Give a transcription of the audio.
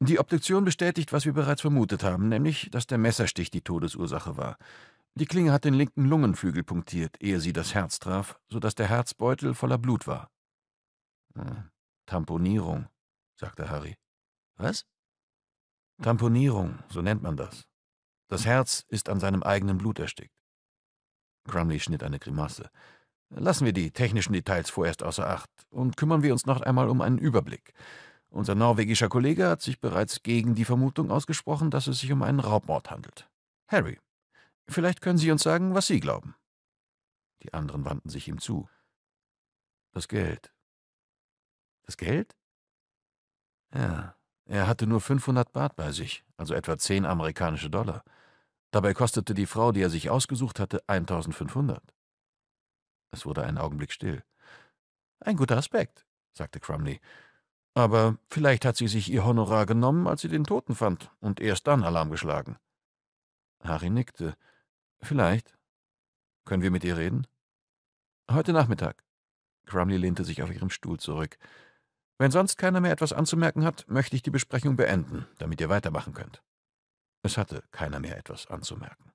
Die Obduktion bestätigt, was wir bereits vermutet haben, nämlich, dass der Messerstich die Todesursache war. Die Klinge hat den linken Lungenflügel punktiert, ehe sie das Herz traf, sodass der Herzbeutel voller Blut war. Äh, Tamponierung, sagte Harry. Was? Tamponierung, so nennt man das. Das Herz ist an seinem eigenen Blut erstickt. Crumley schnitt eine Grimasse. Lassen wir die technischen Details vorerst außer Acht und kümmern wir uns noch einmal um einen Überblick. Unser norwegischer Kollege hat sich bereits gegen die Vermutung ausgesprochen, dass es sich um einen Raubmord handelt. Harry, vielleicht können Sie uns sagen, was Sie glauben. Die anderen wandten sich ihm zu. Das Geld. Das Geld? Ja, er hatte nur 500 Bart bei sich, also etwa 10 amerikanische Dollar. Dabei kostete die Frau, die er sich ausgesucht hatte, 1500. Es wurde einen Augenblick still. Ein guter Aspekt, sagte Crumley. Aber vielleicht hat sie sich ihr Honorar genommen, als sie den Toten fand, und erst dann Alarm geschlagen. Harry nickte. Vielleicht. Können wir mit ihr reden? Heute Nachmittag. Crumley lehnte sich auf ihrem Stuhl zurück. Wenn sonst keiner mehr etwas anzumerken hat, möchte ich die Besprechung beenden, damit ihr weitermachen könnt. Es hatte keiner mehr etwas anzumerken.